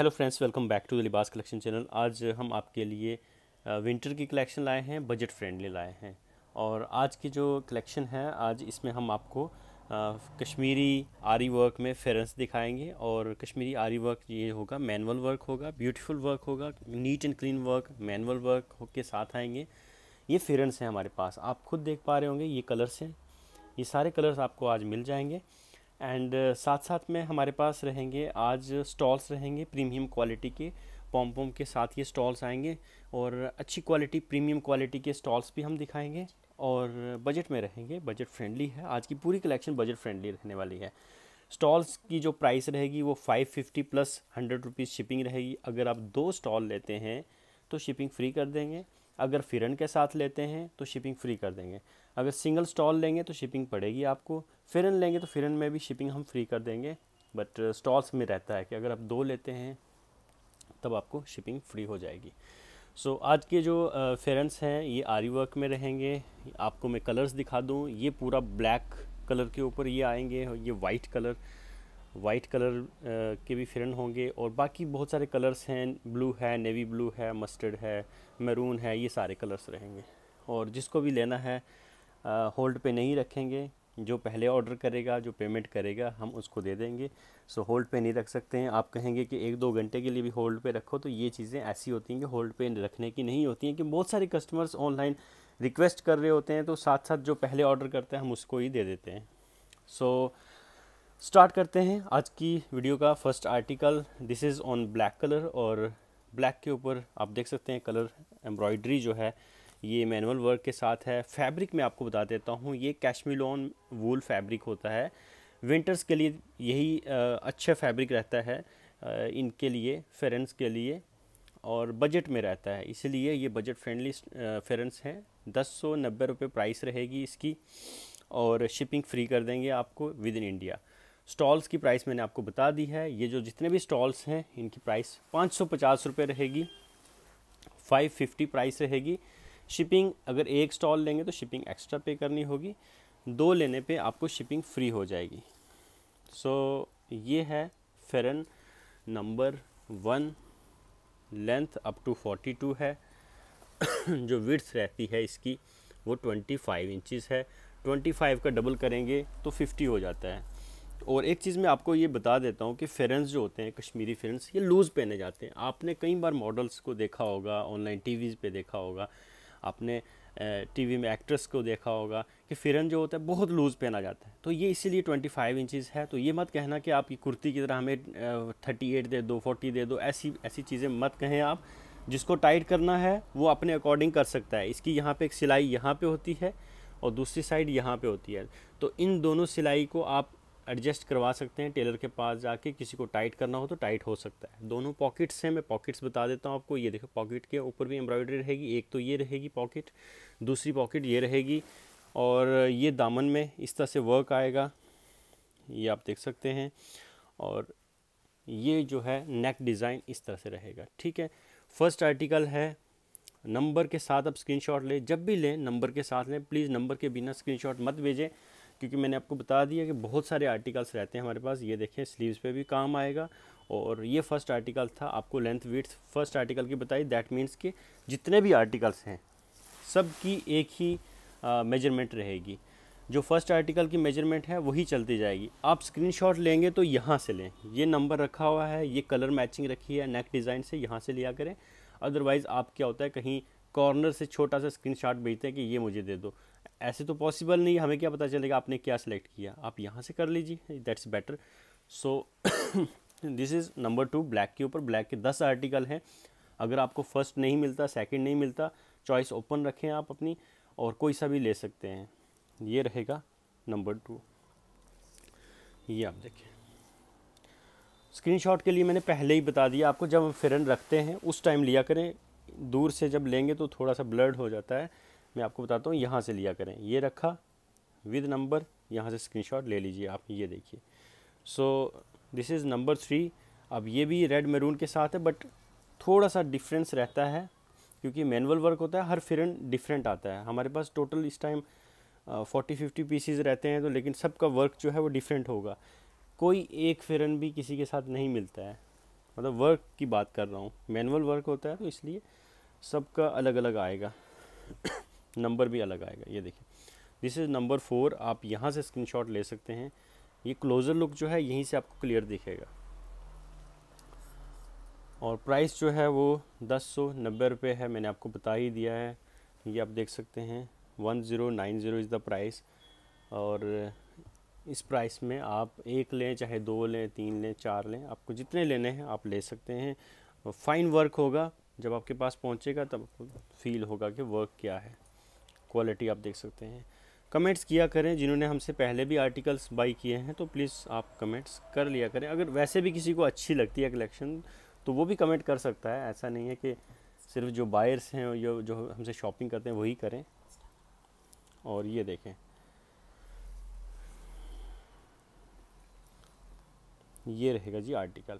hello friends welcome back to the Libaas collection channel आज हम आपके लिए विंटर की कलेक्शन लाए हैं बजट फ्रेंडली लाए हैं और आज की जो कलेक्शन है आज इसमें हम आपको कश्मीरी आरी वर्क में फेरेंस दिखाएंगे और कश्मीरी आरी वर्क ये होगा मैनुअल वर्क होगा ब्यूटीफुल वर्क होगा neat and clean work manual work के साथ आएंगे ये फेरेंस हैं हमारे पास आप खुद देख पा रहे होंगे ये कलर्स हैं ये सारे कलर्स आपको आज मिल जाएंगे एंड uh, साथ साथ में हमारे पास रहेंगे आज स्टॉल्स रहेंगे प्रीमियम क्वालिटी के पॉम पॉम के साथ ये स्टॉल्स आएंगे और अच्छी क्वालिटी प्रीमियम क्वालिटी के स्टॉल्स भी हम दिखाएंगे और बजट में रहेंगे बजट फ्रेंडली है आज की पूरी कलेक्शन बजट फ्रेंडली रहने वाली है स्टॉल्स की जो प्राइस रहेगी वो 550 प्लस हंड्रेड रुपीज़ शिपिंग रहेगी अगर आप दो स्टॉल लेते हैं तो शिपिंग फ्री कर देंगे अगर फिरन के साथ लेते हैं तो शिपिंग फ्री कर देंगे अगर सिंगल स्टॉल लेंगे तो शिपिंग पड़ेगी आपको फिरन लेंगे तो फिरन में भी शिपिंग हम फ्री कर देंगे बट स्टॉल्स uh, में रहता है कि अगर आप दो लेते हैं तब आपको शिपिंग फ्री हो जाएगी सो so, आज के जो uh, फेरेंस हैं ये आरी वर्क में रहेंगे आपको मैं कलर्स दिखा दूँ ये पूरा ब्लैक कलर के ऊपर ये आएंगे ये white colour white colour uh, के भी फिरन होंगे और बाकी बहुत सारे कलर्स हैं ब्लू है नेवी ब्लू है मस्टर्ड है मैरून है ये सारे कलर्स रहेंगे और जिसको भी लेना है होल्ड uh, पे नहीं रखेंगे जो पहले ऑर्डर करेगा जो पेमेंट करेगा हम उसको दे देंगे सो होल्ड पे नहीं रख सकते हैं आप कहेंगे कि एक दो घंटे के लिए भी होल्ड पे रखो तो ये चीज़ें ऐसी होती हैं कि होल्ड पे रखने की नहीं होती हैं कि बहुत सारे कस्टमर्स ऑनलाइन रिक्वेस्ट कर रहे होते हैं तो साथ साथ जो पहले ऑर्डर करते हैं हम उसको ही दे देते हैं सो so, स्टार्ट करते हैं आज की वीडियो का first article this is on black colour और ब्लैक के ऊपर आप देख सकते हैं कलर एम्ब्रॉयड्री जो है ये मैनुअल वर्क के साथ है फैब्रिक मैं आपको बता देता हूँ ये कैशमिलोन वूल फैब्रिक होता है विंटर्स के लिए यही अच्छा फैब्रिक रहता है इनके लिए फेरेंस के लिए और बजट में रहता है इसलिए ये बजट फ्रेंडली फेरेंस हैं दस सौ नब्बे रुपये प्राइस रहेगी इसकी और शिपिंग फ्री कर देंगे आपको विद इन इंडिया स्टॉल्स की प्राइस मैंने आपको बता दी है ये जो जितने भी स्टॉल्स हैं इनकी प्राइस पाँच सौ पचास रुपये रहेगी फाइव फिफ्टी प्राइस रहेगी शिपिंग अगर एक स्टॉल लेंगे तो शिपिंग एक्स्ट्रा पे करनी होगी दो लेने पे आपको शिपिंग फ्री हो जाएगी सो so, ये है pheran number one length up to forty two है जो विड्स रहती है इसकी वो ट्वेंटी फाइव इंचज़ है ट्वेंटी फाइव का डबल करेंगे तो फिफ्टी हो जाता है और एक चीज़ मैं आपको ये बता देता हूँ कि फेरेंस जो होते हैं कश्मीरी फेरेंस ये लूज़ पहने जाते हैं आपने कई बार मॉडल्स को देखा होगा ऑनलाइन टी पे देखा होगा आपने टीवी में एक्ट्रेस को देखा होगा कि फिरन जो होता है बहुत लूज़ पहना जाता है तो ये इसीलिए 25 इंचज़ है तो ये मत कहना कि आपकी कुर्ती की तरह हमें 38 दे दो 40 दे दो ऐसी ऐसी चीज़ें मत कहें आप जिसको टाइट करना है वो अपने अकॉर्डिंग कर सकता है इसकी यहाँ पे एक सिलाई यहाँ पे होती है और दूसरी साइड यहाँ पे होती है तो इन दोनों सिलाई को आप एडजस्ट करवा सकते हैं टेलर के पास जाके किसी को टाइट करना हो तो टाइट हो सकता है दोनों पॉकेट्स हैं मैं पॉकेट्स बता देता हूँ आपको ये देखो पॉकेट के ऊपर भी एम्ब्रॉयडरी रहेगी एक तो ये रहेगी पॉकेट दूसरी पॉकेट ये रहेगी और ये दामन में इस तरह से वर्क आएगा ये आप देख सकते हैं और ये जो है नेक डिज़ाइन इस तरह से रहेगा ठीक है फर्स्ट आर्टिकल है नंबर के साथ आप स्क्रीनशॉट लें जब भी लें नंबर के साथ लें प्लीज़ नंबर के बिना स्क्रीनशॉट मत भेजें क्योंकि मैंने आपको बता दिया कि बहुत सारे आर्टिकल्स रहते हैं हमारे पास ये देखें स्लीव्स पे भी काम आएगा और ये फर्स्ट आर्टिकल था आपको लेंथ वीड्थ फर्स्ट आर्टिकल की बताई दैट मीन्स कि जितने भी आर्टिकल्स हैं सब की एक ही मेजरमेंट रहेगी जो फर्स्ट आर्टिकल की मेजरमेंट है वही चलती जाएगी आप स्क्रीन लेंगे तो यहाँ से लें ये नंबर रखा हुआ है ये कलर मैचिंग रखी है नेक डिज़ाइन से यहाँ से लिया करें अदरवाइज़ आप क्या होता है कहीं कॉर्नर से छोटा सा स्क्रीन शॉट भेजते हैं कि ये मुझे दे दो ऐसे तो पॉसिबल नहीं हमें क्या पता चलेगा आपने क्या सिलेक्ट किया आप यहाँ से कर लीजिए that's better so this is number two black के ऊपर ब्लैक के दस आर्टिकल हैं अगर आपको फर्स्ट नहीं मिलता सेकंड नहीं मिलता चॉइस ओपन रखें आप अपनी और कोई सा भी ले सकते हैं ये रहेगा नंबर टू ये आप देखें स्क्रीनशॉट के लिए मैंने पहले ही बता दिया आपको जब हम फिरन रखते हैं उस टाइम लिया करें दूर से जब लेंगे तो थोड़ा सा ब्लर्ड हो जाता है मैं आपको बताता हूँ यहाँ से लिया करें ये रखा विद नंबर यहाँ से स्क्रीनशॉट ले लीजिए आप ये देखिए so this is number three अब ये भी रेड मेरून के साथ है बट थोड़ा सा डिफरेंस रहता है क्योंकि मैनुअल वर्क होता है हर फिरन डिफरेंट आता है हमारे पास टोटल इस टाइम फोर्टी फिफ्टी पीसीज रहते हैं तो लेकिन सबका वर्क जो है वो डिफरेंट होगा कोई एक फिरन भी किसी के साथ नहीं मिलता है मतलब वर्क की बात कर रहा हूँ मैनुअल वर्क होता है तो इसलिए सबका अलग अलग आएगा नंबर भी अलग आएगा ये देखिए दिस इज़ नंबर फोर आप यहाँ से स्क्रीनशॉट ले सकते हैं ये क्लोज़र लुक जो है यहीं से आपको क्लियर दिखेगा और प्राइस जो है वो दस सौ नब्बे रुपये है मैंने आपको बता ही दिया है ये आप देख सकते हैं one zero nine zero is the price और इस प्राइस में आप एक लें चाहे दो लें तीन लें चार लें आपको जितने लेने हैं आप ले सकते हैं फाइन वर्क होगा जब आपके पास पहुंचेगा तब आपको फील होगा कि वर्क क्या है क्वालिटी आप देख सकते हैं कमेंट्स किया करें जिन्होंने हमसे पहले भी आर्टिकल्स बाई किए हैं तो प्लीज़ आप कमेंट्स कर लिया करें अगर वैसे भी किसी को अच्छी लगती है कलेक्शन तो वो भी कमेंट कर सकता है ऐसा नहीं है कि सिर्फ जो बायर्स हैं या जो हमसे शॉपिंग करते हैं वही करें और ये देखें ये रहेगा जी आर्टिकल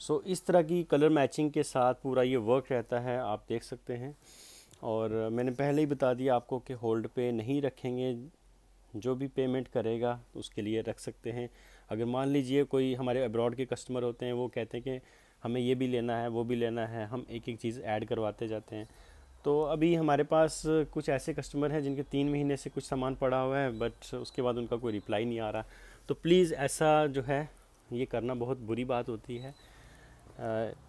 सो so, इस तरह की कलर मैचिंग के साथ पूरा ये वर्क रहता है आप देख सकते हैं और मैंने पहले ही बता दिया आपको कि होल्ड पे नहीं रखेंगे जो भी पेमेंट करेगा उसके लिए रख सकते हैं अगर मान लीजिए कोई हमारे अब्रॉड के कस्टमर होते हैं वो कहते हैं कि हमें ये भी लेना है वो भी लेना है हम एक एक चीज़ ऐड करवाते जाते हैं तो अभी हमारे पास कुछ ऐसे कस्टमर हैं जिनके तीन महीने से कुछ सामान पड़ा हुआ है बट उसके बाद उनका कोई रिप्लाई नहीं आ रहा तो प्लीज़ ऐसा जो है ये करना बहुत बुरी बात होती है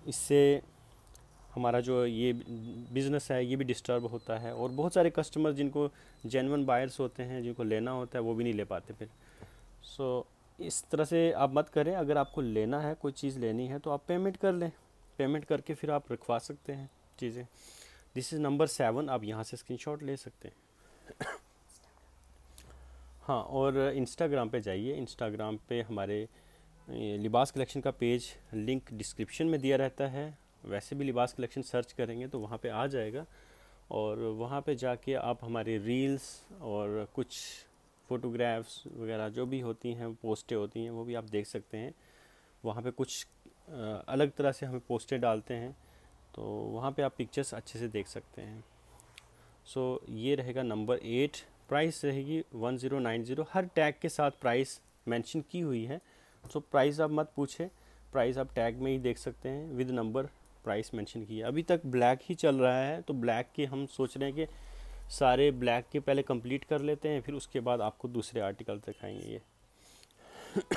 इससे हमारा जो ये बिज़नेस है ये भी डिस्टर्ब होता है और बहुत सारे कस्टमर जिनको जेनवन बायर्स होते हैं जिनको लेना होता है वो भी नहीं ले पाते फिर सो so, इस तरह से आप मत करें अगर आपको लेना है कोई चीज़ लेनी है तो आप पेमेंट कर लें पेमेंट करके फिर आप रखवा सकते हैं चीज़ें दिस इज़ नंबर सेवन आप यहाँ से स्क्रीन ले सकते हैं हाँ और इंस्टाग्राम पे जाइए इंस्टाग्राम पे हमारे लिबास कलेक्शन का पेज लिंक डिस्क्रिप्शन में दिया रहता है वैसे भी लिबास कलेक्शन सर्च करेंगे तो वहाँ पे आ जाएगा और वहाँ पे जाके आप हमारे रील्स और कुछ फ़ोटोग्राफ्स वगैरह जो भी होती हैं पोस्टें होती हैं वो भी आप देख सकते हैं वहाँ पे कुछ अलग तरह से हमें पोस्टें डालते हैं तो वहाँ पे आप पिक्चर्स अच्छे से देख सकते हैं सो so, ये रहेगा नंबर एट प्राइस रहेगी वन ज़ीरो नाइन ज़ीरो हर टैग के साथ प्राइस मेंशन की हुई है सो so, प्राइस आप मत पूछें प्राइस आप टैग में ही देख सकते हैं विद नंबर प्राइस मेंशन किया अभी तक ब्लैक ही चल रहा है तो ब्लैक के हम सोच रहे हैं कि सारे ब्लैक के पहले कंप्लीट कर लेते हैं फिर उसके बाद आपको दूसरे आर्टिकल दिखाएंगे ये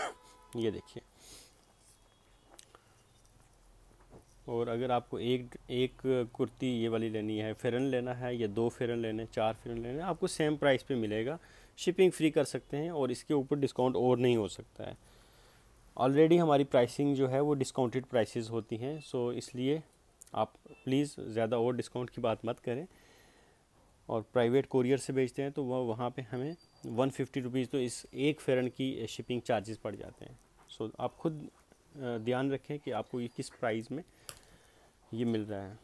ये देखिए और अगर आपको एक एक कुर्ती ये वाली लेनी है फेरन लेना है या दो फेरन लेने चार फेरन लेने आपको सेम प्राइस पे मिलेगा शिपिंग फ्री कर सकते हैं और इसके ऊपर डिस्काउंट और नहीं हो सकता है ऑलरेडी हमारी प्राइसिंग जो है वो डिस्काउंटेड प्राइसेस होती हैं सो इसलिए आप प्लीज़ ज़्यादा और डिस्काउंट की बात मत करें और प्राइवेट कोरियर से बेचते हैं तो वह वहाँ पर हमें वन फिफ्टी रुपीज़ तो इस एक फेरन की शिपिंग चार्जेस पड़ जाते हैं सो so, आप खुद ध्यान रखें कि आपको ये किस प्राइस में ये मिल रहा है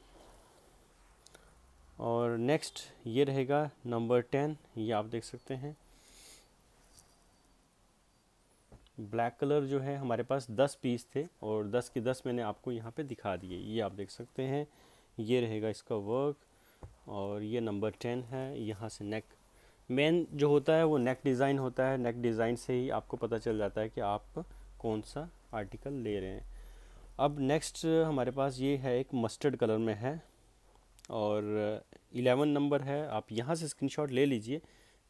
और नेक्स्ट ये रहेगा नंबर टेन ये आप देख सकते हैं ब्लैक कलर जो है हमारे पास दस पीस थे और दस के दस मैंने आपको यहाँ पे दिखा दिए ये आप देख सकते हैं ये रहेगा इसका वर्क और ये नंबर टेन है यहाँ से नेक मेन जो होता है वो नेक डिज़ाइन होता है नेक डिज़ाइन से ही आपको पता चल जाता है कि आप कौन सा आर्टिकल ले रहे हैं अब नेक्स्ट हमारे पास ये है एक मस्टर्ड कलर में है और इलेवन नंबर है आप यहाँ से स्क्रीनशॉट ले लीजिए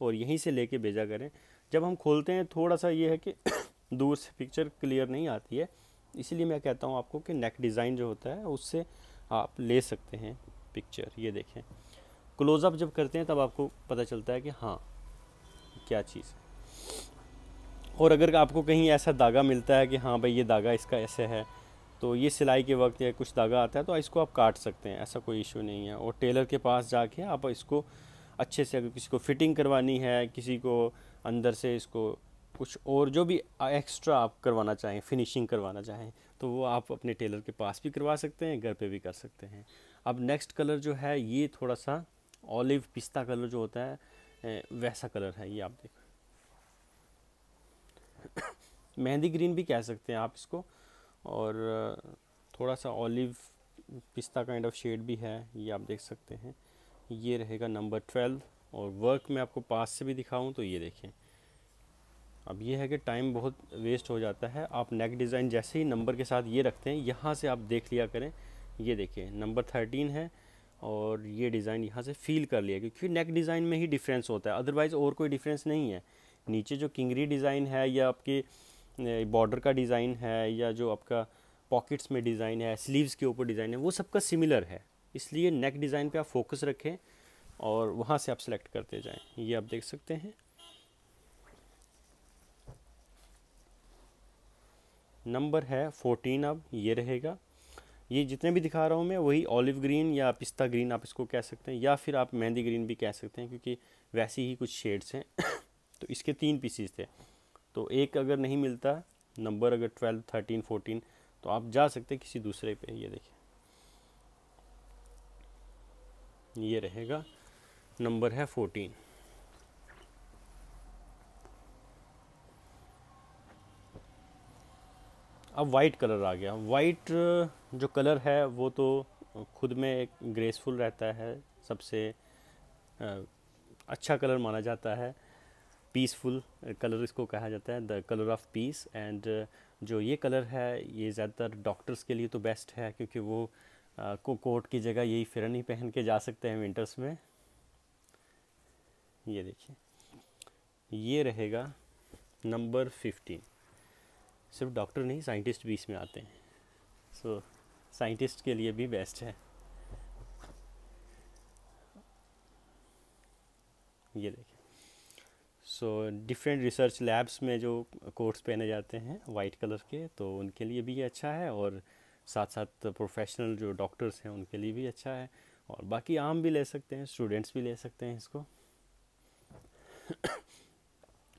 और यहीं से लेके भेजा करें जब हम खोलते हैं थोड़ा सा ये है कि दूर से पिक्चर क्लियर नहीं आती है इसीलिए मैं कहता हूँ आपको कि नेक डिज़ाइन जो होता है उससे आप ले सकते हैं पिक्चर ये देखें क्लोज़अप जब करते हैं तब आपको पता चलता है कि हाँ क्या चीज़ है और अगर आपको कहीं ऐसा धागा मिलता है कि हाँ भाई ये धागा इसका ऐसे है तो ये सिलाई के वक्त या कुछ धागा आता है तो इसको आप काट सकते हैं ऐसा कोई इशू नहीं है और टेलर के पास जाके आप इसको अच्छे से अगर किसी को फिटिंग करवानी है किसी को अंदर से इसको कुछ और जो भी एक्स्ट्रा आप करवाना चाहें फिनिशिंग करवाना चाहें तो वो आप अपने टेलर के पास भी करवा सकते हैं घर पे भी कर सकते हैं अब नेक्स्ट कलर जो है ये थोड़ा सा ऑलिव पिस्ता कलर जो होता है वैसा कलर है ये आप देख मेहंदी ग्रीन भी कह सकते हैं आप इसको और थोड़ा सा ऑलिव पिस्ता काइंड ऑफ शेड भी है ये आप देख सकते हैं ये रहेगा नंबर ट्वेल्व और वर्क में आपको पास से भी दिखाऊं तो ये देखें अब ये है कि टाइम बहुत वेस्ट हो जाता है आप नेक डिज़ाइन जैसे ही नंबर के साथ ये रखते हैं यहाँ से आप देख लिया करें ये देखिए नंबर थर्टीन है और ये डिज़ाइन यहाँ से फील कर लिया क्योंकि नेक डिज़ाइन में ही डिफरेंस होता है अदरवाइज़ और कोई डिफरेंस नहीं है नीचे जो किंगरी डिज़ाइन है या आपके बॉर्डर का डिज़ाइन है या जो आपका पॉकेट्स में डिज़ाइन है स्लीव्स के ऊपर डिज़ाइन है वो सबका सिमिलर है इसलिए नेक डिज़ाइन पे आप फोकस रखें और वहाँ से आप सेलेक्ट करते जाएं ये आप देख सकते हैं नंबर है फोर्टीन अब ये रहेगा ये जितने भी दिखा रहा हूँ मैं वही ऑलिव ग्रीन या पिस्ता ग्रीन आप इसको कह सकते हैं या फिर आप मेहंदी ग्रीन भी कह सकते हैं क्योंकि वैसे ही कुछ शेड्स हैं तो इसके तीन पीसीस थे तो एक अगर नहीं मिलता नंबर अगर ट्वेल्व थर्टीन फोर्टीन तो आप जा सकते किसी दूसरे पे ये देखिए ये रहेगा नंबर है फोर्टीन अब वाइट कलर आ गया वाइट जो कलर है वो तो खुद में एक ग्रेसफुल रहता है सबसे अच्छा कलर माना जाता है पीसफुल कलर इसको कहा जाता है the colour of peace and जो ये कलर है ये ज़्यादातर डॉक्टर्स के लिए तो बेस्ट है क्योंकि वो को कोट की जगह यही फिरन ही पहन के जा सकते हैं विंटर्स में ये देखिए ये रहेगा नंबर फिफ्टीन सिर्फ डॉक्टर नहीं साइंटिस्ट भी इसमें आते हैं सो so, साइंटिस्ट के लिए भी बेस्ट है ये देखें सो डिफरेंट रिसर्च लैब्स में जो कोट्स पहने जाते हैं वाइट कलर के तो उनके लिए भी ये अच्छा है और साथ साथ प्रोफेशनल जो डॉक्टर्स हैं उनके लिए भी अच्छा है और बाकी आम भी ले सकते हैं स्टूडेंट्स भी ले सकते हैं इसको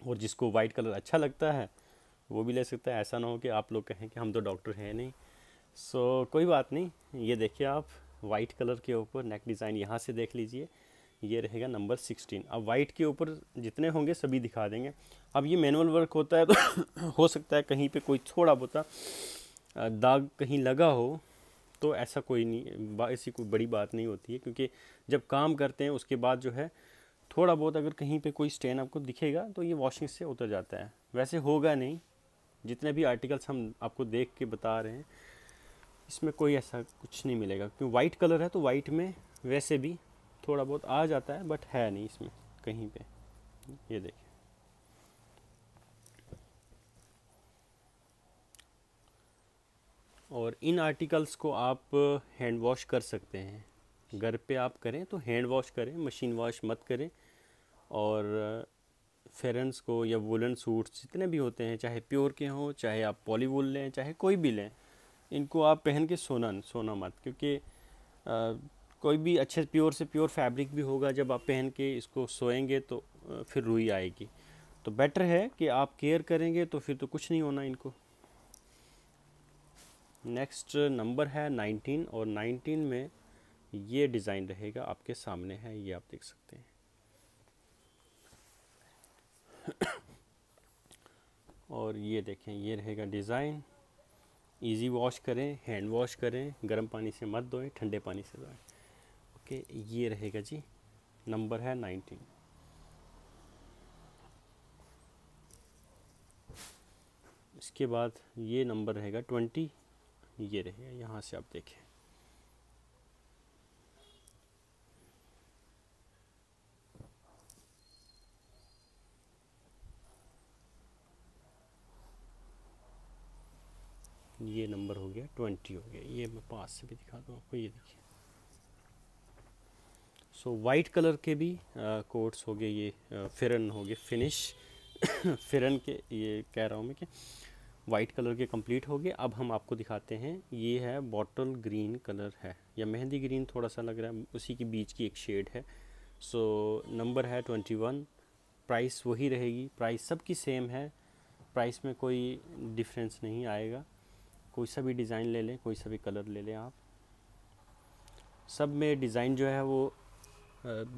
और जिसको वाइट कलर अच्छा लगता है वो भी ले सकता है ऐसा ना हो कि आप लोग कहें कि हम तो डॉक्टर हैं नहीं सो so, कोई बात नहीं ये देखिए आप वाइट कलर के ऊपर नेक डिज़ाइन यहाँ से देख लीजिए ये रहेगा नंबर सिक्सटीन अब वाइट के ऊपर जितने होंगे सभी दिखा देंगे अब ये मैनुअल वर्क होता है तो हो सकता है कहीं पे कोई थोड़ा बहुत दाग कहीं लगा हो तो ऐसा कोई नहीं ऐसी कोई बड़ी बात नहीं होती है क्योंकि जब काम करते हैं उसके बाद जो है थोड़ा बहुत अगर कहीं पे कोई स्टेन आपको दिखेगा तो ये वॉशिंग से उतर जाता है वैसे होगा नहीं जितने भी आर्टिकल्स हम आपको देख के बता रहे हैं इसमें कोई ऐसा कुछ नहीं मिलेगा क्योंकि वाइट कलर है तो वाइट में वैसे भी थोड़ा बहुत आ जाता है बट है नहीं इसमें कहीं पे ये देखें और इन आर्टिकल्स को आप हैंड वॉश कर सकते हैं घर पे आप करें तो हैंड वॉश करें मशीन वॉश मत करें और फेरेंस को या वुलन सूट्स जितने भी होते हैं चाहे प्योर के हों चाहे आप पॉली वुल लें चाहे कोई भी लें इनको आप पहन के सोना सोना मत क्योंकि कोई भी अच्छे प्योर से प्योर फैब्रिक भी होगा जब आप पहन के इसको सोएंगे तो फिर रुई आएगी तो बेटर है कि आप केयर करेंगे तो फिर तो कुछ नहीं होना इनको नेक्स्ट नंबर है 19 और 19 में ये डिज़ाइन रहेगा आपके सामने है ये आप देख सकते हैं और ये देखें ये रहेगा डिज़ाइन इजी वॉश करें हैंड वॉश करें गर्म पानी से मत धोएं ठंडे पानी से धोएं ओके ये रहेगा जी नंबर है नाइनटीन इसके बाद ये नंबर रहेगा ट्वेंटी ये रहेगा यहाँ से आप देखें ये नंबर हो गया ट्वेंटी हो गया ये मैं पास से भी दिखा दूँ आपको ये देखिए सो वाइट कलर के भी कोट्स हो गए ये फिरन हो गए फिनिश फिरन के ये कह रहा हूँ मैं कि वाइट कलर के कंप्लीट हो गए अब हम आपको दिखाते हैं ये है बॉटल ग्रीन कलर है या मेहंदी ग्रीन थोड़ा सा लग रहा है उसी के बीच की एक शेड है सो so, नंबर है ट्वेंटी वन प्राइस वही रहेगी प्राइस सबकी सेम है प्राइस में कोई डिफरेंस नहीं आएगा कोई सा भी डिज़ाइन ले लें कोई सा भी कलर ले लें आप सब में डिज़ाइन जो है वो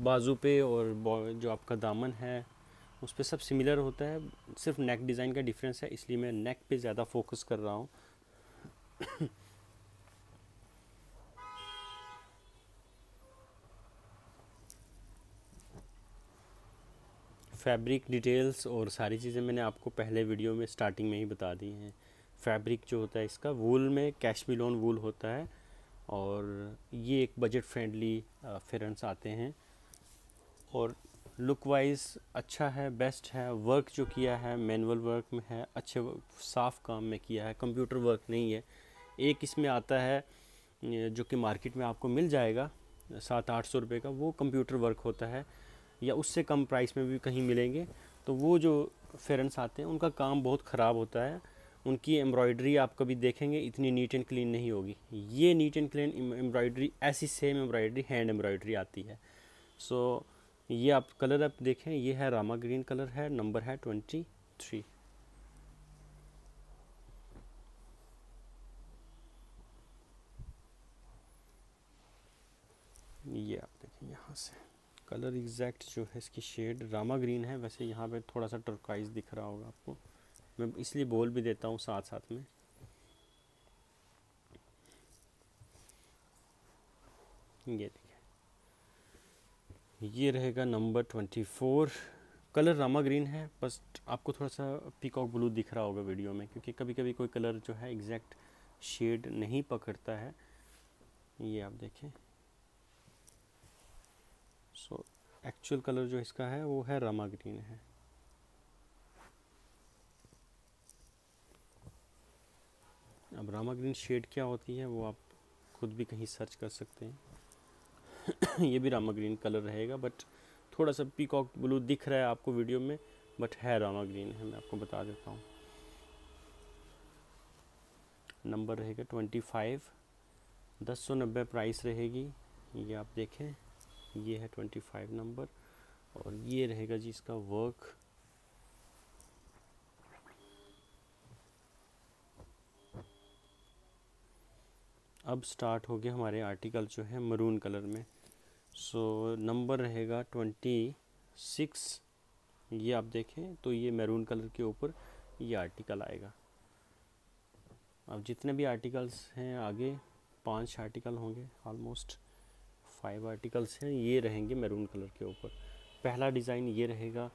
बाजू पे और जो आपका दामन है उस पर सब सिमिलर होता है सिर्फ नेक डिज़ाइन का डिफरेंस है इसलिए मैं नेक पे ज़्यादा फोकस कर रहा हूँ फैब्रिक डिटेल्स और सारी चीज़ें मैंने आपको पहले वीडियो में स्टार्टिंग में ही बता दी हैं फैब्रिक जो होता है इसका वूल में कैशमिल वूल होता है और ये एक बजट फ्रेंडली फेरेंस आते हैं और लुक वाइज अच्छा है बेस्ट है वर्क जो किया है मैनुअल वर्क में है अच्छे साफ काम में किया है कंप्यूटर वर्क नहीं है एक इसमें आता है जो कि मार्केट में आपको मिल जाएगा सात आठ सौ रुपये का वो कंप्यूटर वर्क होता है या उससे कम प्राइस में भी कहीं मिलेंगे तो वो जो फेरेंस आते हैं उनका काम बहुत ख़राब होता है उनकी एम्ब्रॉयडरी आप कभी देखेंगे इतनी नीट एंड क्लीन नहीं होगी ये नीट एंड क्लीन एम्ब्रॉयडरी ऐसी सेम एम्ब्रॉयडरी हैंड एम्ब्रॉयडरी आती है सो so, ये आप कलर आप देखें ये है रामा ग्रीन कलर है नंबर है ट्वेंटी थ्री ये आप देखें यहाँ से कलर एग्जैक्ट जो है इसकी शेड रामा ग्रीन है वैसे यहाँ पे थोड़ा सा टर्काइज दिख रहा होगा आपको मैं इसलिए बोल भी देता हूँ साथ साथ में ये देखिए ये रहेगा number twenty four colour Rama green है बस आपको थोड़ा सा पिकॉक ब्लू दिख रहा होगा वीडियो में क्योंकि कभी कभी कोई कलर जो है एग्जैक्ट शेड नहीं पकड़ता है ये आप देखें सो एक्चुअल कलर जो इसका है वो है रामा ग्रीन है अब रामा ग्रीन शेड क्या होती है वो आप खुद भी कहीं सर्च कर सकते हैं ये भी रामा ग्रीन कलर रहेगा बट थोड़ा सा पीकॉक ब्लू दिख रहा है आपको वीडियो में बट है रामा ग्रीन है मैं आपको बता देता हूँ नंबर रहेगा ट्वेंटी फाइव दस सौ नब्बे प्राइस रहेगी ये आप देखें ये है ट्वेंटी फाइव नंबर और ये रहेगा जी इसका वर्क अब स्टार्ट हो गए हमारे आर्टिकल जो है मरून कलर में सो नंबर रहेगा ट्वेंटी सिक्स ये आप देखें तो ये मैरून कलर के ऊपर ये आर्टिकल आएगा अब जितने भी आर्टिकल्स हैं आगे पांच आर्टिकल होंगे ऑलमोस्ट फाइव आर्टिकल्स हैं ये रहेंगे मैरून कलर के ऊपर पहला डिज़ाइन ये रहेगा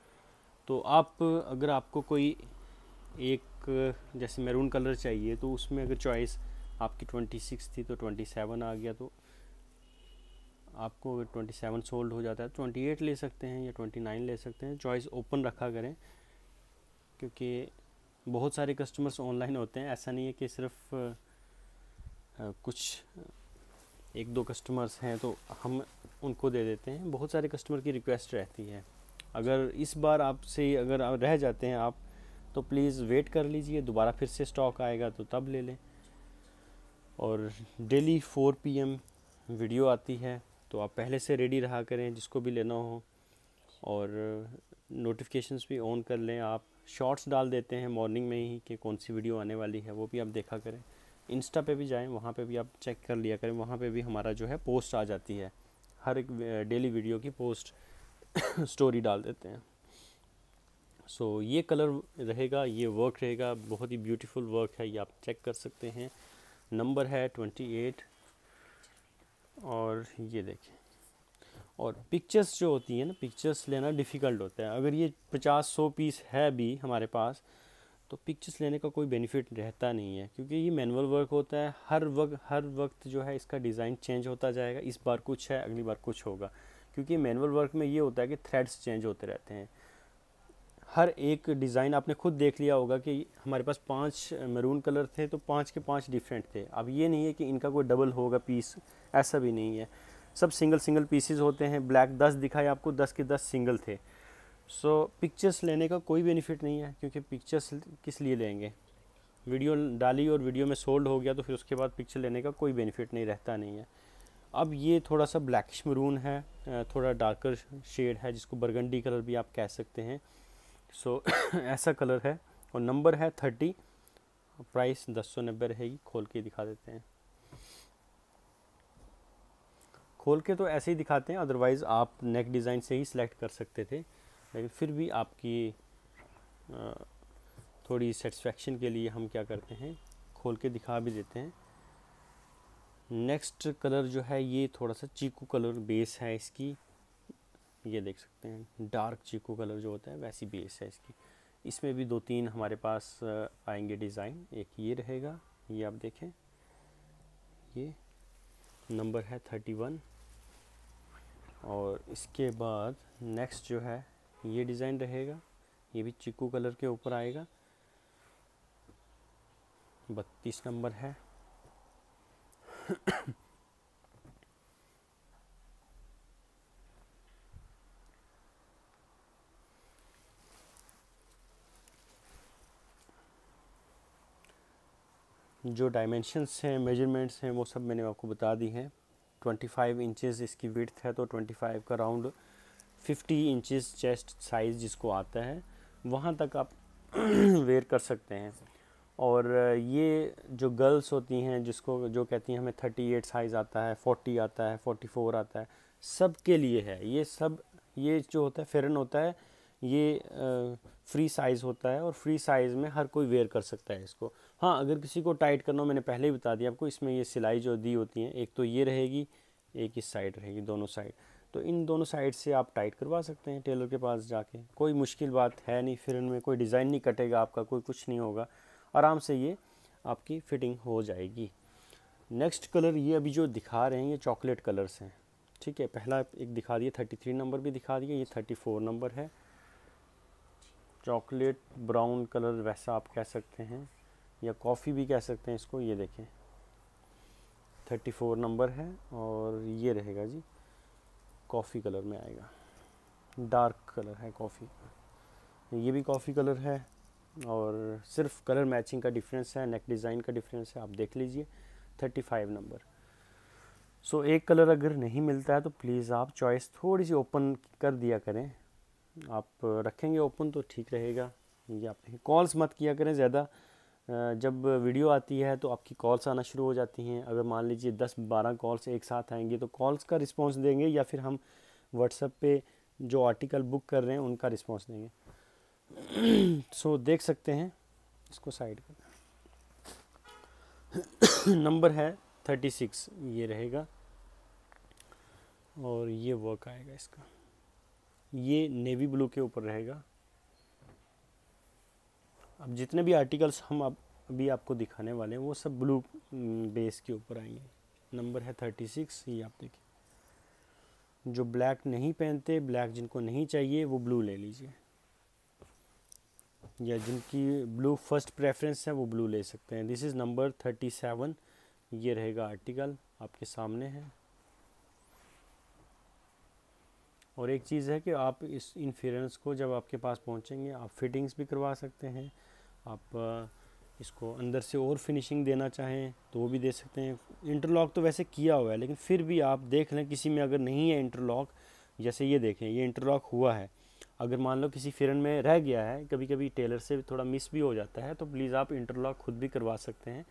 तो आप अगर आपको कोई एक जैसे मैरून कलर चाहिए तो उसमें अगर चॉइस आपकी ट्वेंटी सिक्स थी तो ट्वेंटी सेवन आ गया तो आपको अगर ट्वेंटी सेवन सोल्ड हो जाता है ट्वेंटी तो एट ले सकते हैं या ट्वेंटी नाइन ले सकते हैं चॉइस ओपन रखा करें क्योंकि बहुत सारे कस्टमर्स ऑनलाइन होते हैं ऐसा नहीं है कि सिर्फ आ, कुछ एक दो कस्टमर्स हैं तो हम उनको दे देते हैं बहुत सारे कस्टमर की रिक्वेस्ट रहती है अगर इस बार आपसे अगर रह जाते हैं आप तो प्लीज़ वेट कर लीजिए दोबारा फिर से स्टॉक आएगा तो तब ले लें और डेली पी एम वीडियो आती है तो आप पहले से रेडी रहा करें जिसको भी लेना हो और नोटिफिकेशंस भी ऑन कर लें आप शॉर्ट्स डाल देते हैं मॉर्निंग में ही कि कौन सी वीडियो आने वाली है वो भी आप देखा करें इंस्टा पे भी जाएं वहाँ पे भी आप चेक कर लिया करें वहाँ पे भी हमारा जो है पोस्ट आ जाती है हर एक डेली वीडियो की पोस्ट स्टोरी डाल देते हैं सो so, ये कलर रहेगा ये वर्क रहेगा बहुत ही ब्यूटीफुल वर्क है ये आप चेक कर सकते हैं नंबर है 28 और ये देखें और पिक्चर्स जो होती हैं ना पिक्चर्स लेना डिफ़िकल्ट होता है अगर ये 50-100 पीस है भी हमारे पास तो पिक्चर्स लेने का कोई बेनिफिट रहता नहीं है क्योंकि ये मैनुअल वर्क होता है हर वक्त हर वक्त जो है इसका डिज़ाइन चेंज होता जाएगा इस बार कुछ है अगली बार कुछ होगा क्योंकि मैनुअल वर्क में ये होता है कि थ्रेड्स चेंज होते रहते हैं हर एक डिज़ाइन आपने खुद देख लिया होगा कि हमारे पास पांच मरून कलर थे तो पांच के पांच डिफरेंट थे अब ये नहीं है कि इनका कोई डबल होगा पीस ऐसा भी नहीं है सब सिंगल सिंगल पीसेज होते हैं ब्लैक दस दिखाए आपको दस के दस सिंगल थे सो so, पिक्चर्स लेने का कोई बेनिफिट नहीं है क्योंकि पिक्चर्स किस लिए लेंगे वीडियो डाली और वीडियो में सोल्ड हो गया तो फिर उसके बाद पिक्चर लेने का कोई बेनिफिट नहीं रहता नहीं है अब ये थोड़ा सा ब्लैकिश मरून है थोड़ा डार्कर शेड है जिसको बरगंडी कलर भी आप कह सकते हैं सो so, ऐसा कलर है और नंबर है थर्टी प्राइस दस सौ नब्बे रहेगी खोल के दिखा देते हैं खोल के तो ऐसे ही दिखाते हैं अदरवाइज़ आप नेक डिज़ाइन से ही सिलेक्ट कर सकते थे लेकिन फिर भी आपकी थोड़ी सेटिस्फेक्शन के लिए हम क्या करते हैं खोल के दिखा भी देते हैं नेक्स्ट कलर जो है ये थोड़ा सा चीकू कलर बेस है इसकी ये देख सकते हैं डार्क चीकू कलर जो होता है वैसी बेस है इसकी इसमें भी दो तीन हमारे पास आएंगे डिज़ाइन एक ये रहेगा ये आप देखें ये नंबर है थर्टी वन और इसके बाद नेक्स्ट जो है ये डिज़ाइन रहेगा ये भी चिकू कलर के ऊपर आएगा बत्तीस नंबर है जो डायमेंशंस हैं मेजरमेंट्स हैं वो सब मैंने आपको बता दी हैं 25 इंचेस इसकी विड्थ है तो 25 का राउंड 50 इंचेस चेस्ट साइज़ जिसको आता है वहाँ तक आप वेयर कर सकते हैं और ये जो गर्ल्स होती हैं जिसको जो कहती हैं हमें 38 साइज़ आता है 40 आता है 44 आता है सब के लिए है ये सब ये जो होता है फेरन होता है ये फ्री साइज़ होता है और फ्री साइज़ में हर कोई वेयर कर सकता है इसको हाँ अगर किसी को टाइट करना हो मैंने पहले ही बता दिया आपको इसमें ये सिलाई जो दी होती है एक तो ये रहेगी एक इस साइड रहेगी दोनों साइड तो इन दोनों साइड से आप टाइट करवा सकते हैं टेलर के पास जाके कोई मुश्किल बात है नहीं फिर इनमें कोई डिज़ाइन नहीं कटेगा आपका कोई कुछ नहीं होगा आराम से ये आपकी फिटिंग हो जाएगी नेक्स्ट कलर ये अभी जो दिखा रहे हैं ये चॉकलेट कलर्स हैं ठीक है पहला एक दिखा दिया थर्टी थ्री नंबर भी दिखा दिया ये थर्टी फोर नंबर है चॉकलेट ब्राउन कलर वैसा आप कह सकते हैं या कॉफ़ी भी कह सकते हैं इसको ये देखें 34 नंबर है और ये रहेगा जी कॉफ़ी कलर में आएगा डार्क कलर है कॉफ़ी ये भी कॉफ़ी कलर है और सिर्फ कलर मैचिंग का डिफरेंस है नेक डिज़ाइन का डिफरेंस है आप देख लीजिए 35 नंबर सो so, एक कलर अगर नहीं मिलता है तो प्लीज़ आप चॉइस थोड़ी सी ओपन कर दिया करें आप रखेंगे ओपन तो ठीक रहेगा ये आप देखें कॉल्स मत किया करें ज़्यादा जब वीडियो आती है तो आपकी कॉल्स आना शुरू हो जाती हैं अगर मान लीजिए दस बारह कॉल्स एक साथ आएंगे तो कॉल्स का रिस्पॉन्स देंगे या फिर हम व्हाट्सएप पे जो आर्टिकल बुक कर रहे हैं उनका रिस्पॉन्स देंगे सो so, देख सकते हैं इसको साइड कर नंबर है थर्टी सिक्स ये रहेगा और ये वर्क आएगा इसका ये नेवी ब्लू के ऊपर रहेगा अब जितने भी आर्टिकल्स हम अब अभी आपको दिखाने वाले हैं वो सब ब्लू बेस mm, के ऊपर आएंगे नंबर है थर्टी सिक्स ये आप देखिए जो ब्लैक नहीं पहनते ब्लैक जिनको नहीं चाहिए वो ब्लू ले लीजिए या जिनकी ब्लू फर्स्ट प्रेफरेंस है वो ब्लू ले सकते हैं this is number thirty seven ये रहेगा आर्टिकल आपके सामने है और एक चीज़ है कि आप इस इन्फ्रेंस को जब आपके पास पहुंचेंगे आप फिटिंग्स भी करवा सकते हैं आप इसको अंदर से और फिनिशिंग देना चाहें तो वो भी दे सकते हैं इंटरलॉक तो वैसे किया हुआ है लेकिन फिर भी आप देख लें किसी में अगर नहीं है इंटरलॉक जैसे ये देखें ये इंटरलॉक हुआ है अगर मान लो किसी फिरन में रह गया है कभी कभी टेलर से थोड़ा मिस भी हो जाता है तो प्लीज़ आप इंटरलॉक खुद भी करवा सकते हैं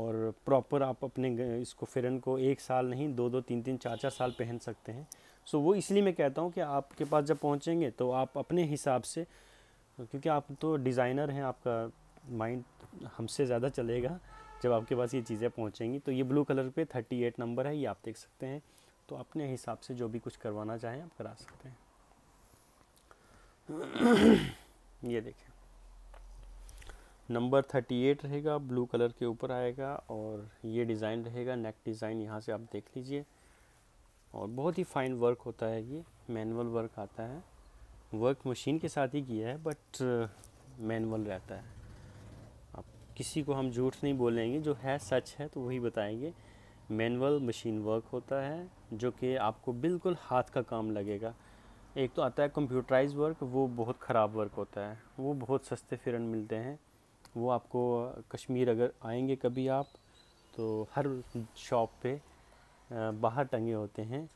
और प्रॉपर आप अपने इसको फिरन को एक साल नहीं दो दो तीन तीन चार चार साल पहन सकते हैं सो वो इसलिए मैं कहता हूँ कि आपके पास जब पहुँचेंगे तो आप अपने हिसाब से क्योंकि आप तो डिज़ाइनर हैं आपका माइंड हमसे ज़्यादा चलेगा जब आपके पास ये चीज़ें पहुँचेंगी तो ये ब्लू कलर पे एट नंबर है ये आप देख सकते हैं तो अपने हिसाब से जो भी कुछ करवाना चाहें आप करा सकते हैं ये देखें नंबर थर्टी एट रहेगा ब्लू कलर के ऊपर आएगा और ये डिज़ाइन रहेगा नेक डिज़ाइन यहाँ से आप देख लीजिए और बहुत ही फाइन वर्क होता है ये मैनुअल वर्क आता है वर्क मशीन के साथ ही किया है बट मैनुअल uh, रहता है अब किसी को हम झूठ नहीं बोलेंगे जो है सच है तो वही बताएंगे मैनुअल मशीन वर्क होता है जो कि आपको बिल्कुल हाथ का काम लगेगा एक तो आता है कंप्यूटराइज वर्क वो बहुत ख़राब वर्क होता है वो बहुत सस्ते फिरन मिलते हैं वो आपको कश्मीर अगर आएंगे कभी आप तो हर शॉप पे बाहर टंगे होते हैं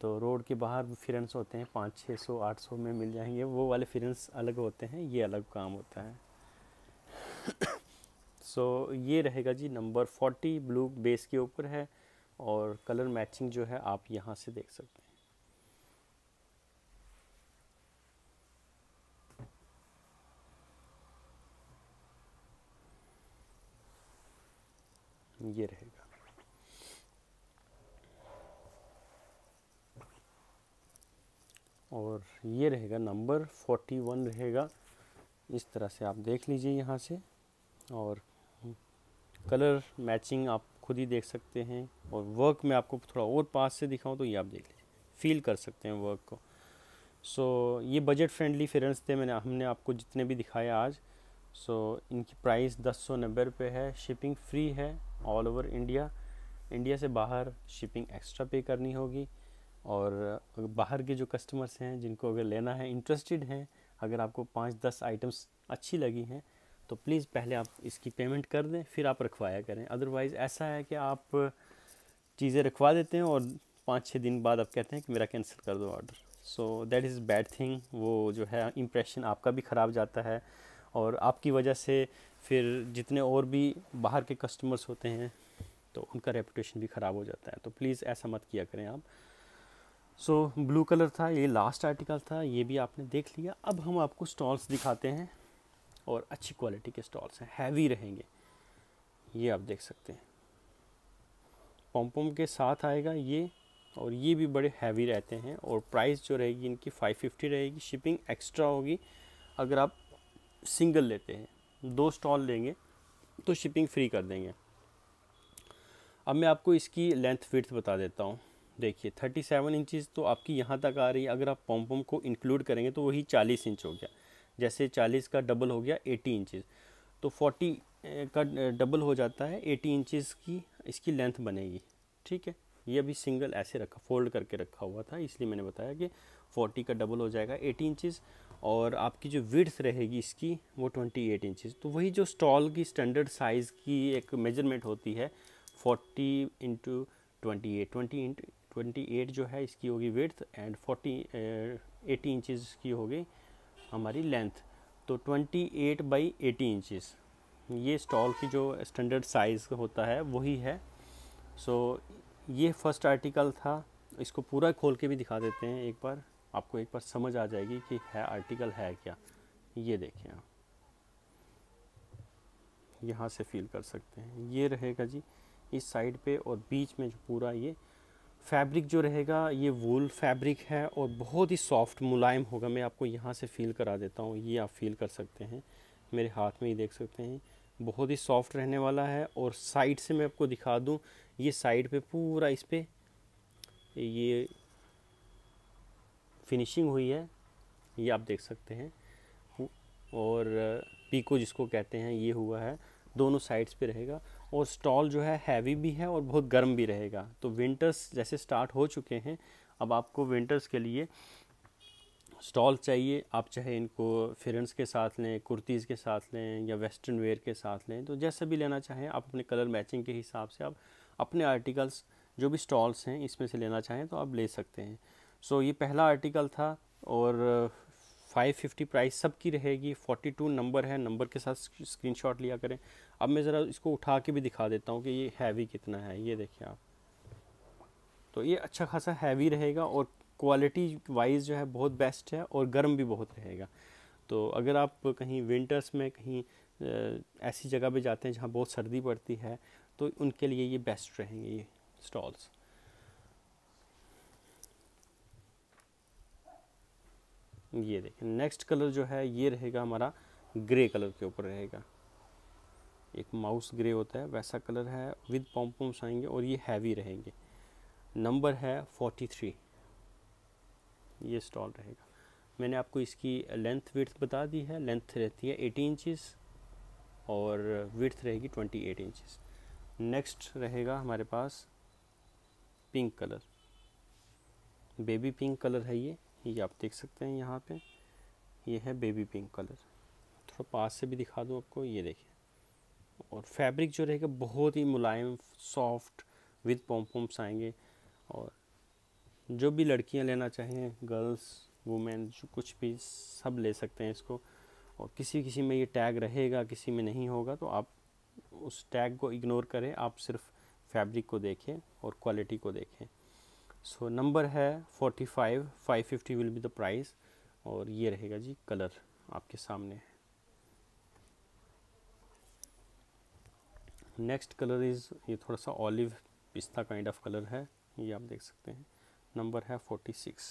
तो रोड के बाहर फिरेंस होते हैं पाँच छः सौ आठ सौ में मिल जाएंगे वो वाले फिरेंस अलग होते हैं ये अलग काम होता है सो so, ये रहेगा जी नंबर फोर्टी ब्लू बेस के ऊपर है और कलर मैचिंग जो है आप यहाँ से देख सकते हैं ये रहेगा और ये रहेगा नंबर फोर्टी वन रहेगा इस तरह से आप देख लीजिए यहाँ से और कलर मैचिंग आप खुद ही देख सकते हैं और वर्क में आपको थोड़ा और पास से दिखाऊँ तो ये आप देख लीजिए फील कर सकते हैं वर्क को सो so, ये बजट फ्रेंडली फेरेंस थे मैंने हमने आपको जितने भी दिखाए आज सो so, इनकी प्राइस दस सौ नब्बे रुपये है शिपिंग फ्री है ऑल ओवर इंडिया इंडिया से बाहर शिपिंग एक्स्ट्रा पे करनी होगी और बाहर के जो कस्टमर्स हैं जिनको अगर लेना है इंटरेस्टेड हैं अगर आपको पाँच दस आइटम्स अच्छी लगी हैं तो प्लीज़ पहले आप इसकी पेमेंट कर दें फिर आप रखवाया करें अदरवाइज़ ऐसा है कि आप चीज़ें रखवा देते हैं और पाँच छः दिन बाद आप कहते हैं कि मेरा कैंसिल कर दो order so that is bad thing वो जो है इम्प्रेशन आपका भी ख़राब जाता है और आपकी वजह से फिर जितने और भी बाहर के कस्टमर्स होते हैं तो उनका रेपुटेशन भी ख़राब हो जाता है तो प्लीज़ ऐसा मत किया करें आप सो ब्लू कलर था ये लास्ट आर्टिकल था ये भी आपने देख लिया अब हम आपको स्टॉल्स दिखाते हैं और अच्छी क्वालिटी के स्टॉल्स हैं हैवी रहेंगे ये आप देख सकते हैं पम्पम के साथ आएगा ये और ये भी बड़े हैवी रहते हैं और प्राइस जो रहेगी इनकी 550 रहेगी शिपिंग एक्स्ट्रा होगी अगर आप सिंगल लेते हैं दो स्टॉल लेंगे तो शिपिंग फ्री कर देंगे अब मैं आपको इसकी लेंथ विथ बता देता हूँ देखिए थर्टी सेवन इंचज़ तो आपकी यहाँ तक आ रही है अगर आप पॉम को इंक्लूड करेंगे तो वही चालीस इंच हो गया जैसे चालीस का डबल हो गया एटी इंचज़ तो फोर्टी का डबल हो जाता है एटी इंचज़ की इसकी लेंथ बनेगी ठीक है ये अभी सिंगल ऐसे रखा फोल्ड करके रखा हुआ था इसलिए मैंने बताया कि फोर्टी का डबल हो जाएगा एटी इंचज़ और आपकी जो विड्थ रहेगी इसकी वो ट्वेंटी एट इंचज़ तो वही जो स्टॉल की स्टैंडर्ड साइज़ की एक मेजरमेंट होती है forty into twenty eight twenty into 28 जो है इसकी होगी विर्थ एंड 40 एटी इंचज़ की होगी हमारी लेंथ तो 28 एट बाई एटी इंचज़ ये स्टॉल की जो स्टैंडर्ड साइज़ होता है वही है सो so, ये फर्स्ट आर्टिकल था इसको पूरा खोल के भी दिखा देते हैं एक बार आपको एक बार समझ आ जाएगी कि है आर्टिकल है क्या ये देखें आप यहाँ से फील कर सकते हैं ये रहेगा जी इस साइड पे और बीच में जो पूरा ये फैब्रिक जो रहेगा ये वूल फैब्रिक है और बहुत ही सॉफ्ट मुलायम होगा मैं आपको यहाँ से फील करा देता हूँ ये आप फील कर सकते हैं मेरे हाथ में ही देख सकते हैं बहुत ही सॉफ्ट रहने वाला है और साइड से मैं आपको दिखा दूँ ये साइड पे पूरा इस पर ये फिनिशिंग हुई है ये आप देख सकते हैं और पीको जिसको कहते हैं ये हुआ है दोनों साइड्स पे रहेगा और स्टॉल जो है हैवी भी है और बहुत गर्म भी रहेगा तो विंटर्स जैसे स्टार्ट हो चुके हैं अब आपको विंटर्स के लिए स्टॉल चाहिए आप चाहे इनको फिरन्स के साथ लें कुर्तीज़ के साथ लें या वेस्टर्न वेयर के साथ लें तो जैसा भी लेना चाहें आप अपने कलर मैचिंग के हिसाब से आप अपने आर्टिकल्स जो भी स्टॉल्स हैं इसमें से लेना चाहें तो आप ले सकते हैं सो so, ये पहला आर्टिकल था और 550 प्राइस सबकी रहेगी 42 नंबर है नंबर के साथ स्क्रीनशॉट लिया करें अब मैं ज़रा इसको उठा के भी दिखा देता हूँ कि ये हैवी कितना है ये देखिए आप तो ये अच्छा खासा हैवी रहेगा और क्वालिटी वाइज जो है बहुत बेस्ट है और गर्म भी बहुत रहेगा तो अगर आप कहीं विंटर्स में कहीं ऐसी जगह पर जाते हैं जहाँ बहुत सर्दी पड़ती है तो उनके लिए ये बेस्ट रहेंगे ये स्टॉल्स ये देखें नेक्स्ट कलर जो है ये रहेगा हमारा ग्रे कलर के ऊपर रहेगा एक माउस ग्रे होता है वैसा कलर है विद पॉम्पोम्स आएंगे और ये हैवी रहेंगे नंबर है फोर्टी थ्री ये स्टॉल रहेगा मैंने आपको इसकी लेंथ विड्थ बता दी है लेंथ रहती है एटी इंचिस और विर्थ रहेगी ट्वेंटी एट इंचिस नेक्स्ट रहेगा हमारे पास pink colour baby pink colour है ये ये आप देख सकते हैं यहाँ पे ये है बेबी पिंक कलर थोड़ा पास से भी दिखा दूँ आपको ये देखिए और फैब्रिक जो रहेगा बहुत ही मुलायम सॉफ्ट विद पॉम्पम्स आएंगे और जो भी लड़कियाँ लेना चाहें गर्ल्स वुमेन जो कुछ भी सब ले सकते हैं इसको और किसी किसी में ये टैग रहेगा किसी में नहीं होगा तो आप उस टैग को इग्नोर करें आप सिर्फ फैब्रिक को देखें और क्वालिटी को देखें सो नंबर है 45 550 विल बी द प्राइस और ये रहेगा जी कलर आपके सामने है नेक्स्ट कलर इज़ ये थोड़ा सा ऑलिव पिस्ता काइंड ऑफ कलर है ये आप देख सकते हैं नंबर है 46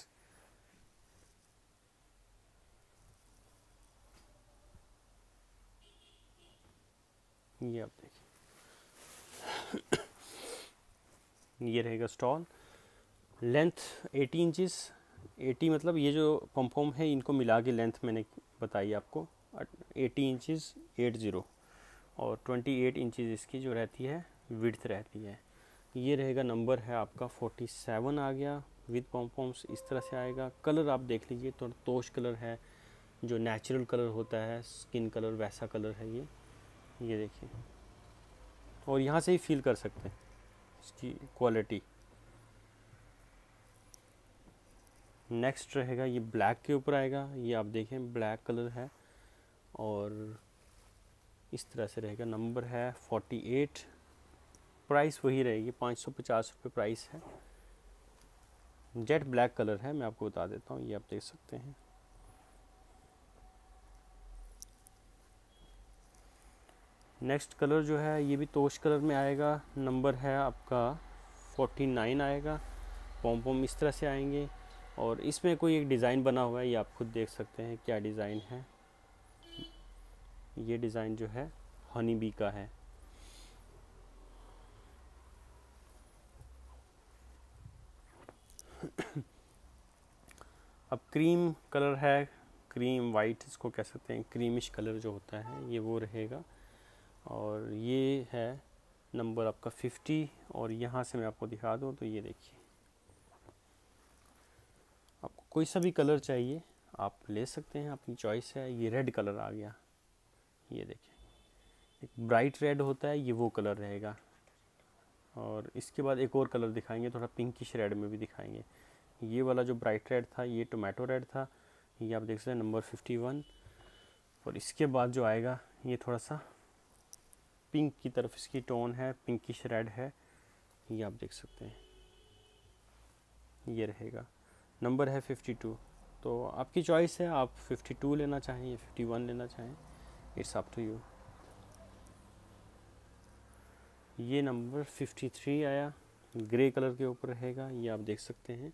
ये आप देखिए ये रहेगा स्टॉल लेंथ 80 इंचज़ 80 मतलब ये जो पम्पोम है इनको मिला के लेंथ मैंने बताई आपको 80 इंचज़ 80 और 28 इंचज़ इसकी जो रहती है विड्थ रहती है ये रहेगा नंबर है आपका 47 आ गया विद पॉम्पॉम्स इस तरह से आएगा कलर आप देख लीजिए तो तोश कलर है जो नेचुरल कलर होता है स्किन कलर वैसा कलर है ये ये देखिए और यहाँ से ही फील कर सकते हैं इसकी क्वालिटी नेक्स्ट रहेगा ये ब्लैक के ऊपर आएगा ये आप देखें ब्लैक कलर है और इस तरह से रहेगा नंबर है फोर्टी एट प्राइस वही रहेगी पाँच सौ पचास रुपये प्राइस है जेट ब्लैक कलर है मैं आपको बता देता हूँ ये आप देख सकते हैं नेक्स्ट कलर जो है ये भी तोश कलर में आएगा नंबर है आपका फोर्टी नाइन आएगा पॉम पॉम इस तरह से आएंगे और इसमें कोई एक डिज़ाइन बना हुआ है ये आप खुद देख सकते हैं क्या डिज़ाइन है ये डिज़ाइन जो है हनी बी का है अब क्रीम कलर है क्रीम वाइट इसको कह सकते हैं क्रीमिश कलर जो होता है ये वो रहेगा और ये है नंबर आपका 50 और यहाँ से मैं आपको दिखा दूँ तो ये देखिए कोई सा भी कलर चाहिए आप ले सकते हैं अपनी चॉइस है ये रेड कलर आ गया ये देखें एक ब्राइट रेड होता है ये वो कलर रहेगा और इसके बाद एक और कलर दिखाएंगे थोड़ा पिंकिश रेड में भी दिखाएंगे ये वाला जो ब्राइट रेड था ये टोमेटो रेड था ये आप देख सकते हैं नंबर फिफ्टी वन और इसके बाद जो आएगा ये थोड़ा सा पिंक की तरफ इसकी टोन है पिंकिश रेड है ये आप देख सकते हैं ये रहेगा नंबर है 52 तो आपकी चॉइस है आप 52 लेना चाहें या 51 लेना चाहें इट्स अप टू यू ये नंबर 53 आया ग्रे कलर के ऊपर रहेगा ये आप देख सकते हैं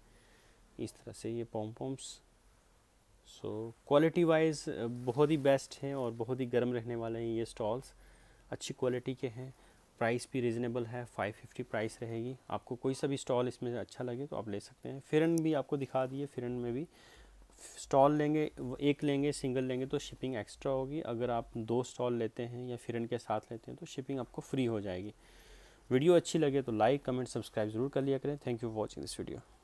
इस तरह से ये पॉम पॉम्स सो क्वालिटी वाइज बहुत ही बेस्ट हैं और बहुत ही गर्म रहने वाले हैं ये स्टॉल्स अच्छी क्वालिटी के हैं प्राइस भी रिजनेबल है 550 प्राइस रहेगी आपको कोई सा भी स्टॉल इसमें अच्छा लगे तो आप ले सकते हैं फिरन भी आपको दिखा दिए फिरन में भी स्टॉल लेंगे एक लेंगे सिंगल लेंगे तो शिपिंग एक्स्ट्रा होगी अगर आप दो स्टॉल लेते हैं या फिरन के साथ लेते हैं तो शिपिंग आपको फ्री हो जाएगी वीडियो अच्छी लगे तो लाइक कमेंट सब्सक्राइब ज़रूर कर लिया करें thank you for watching this video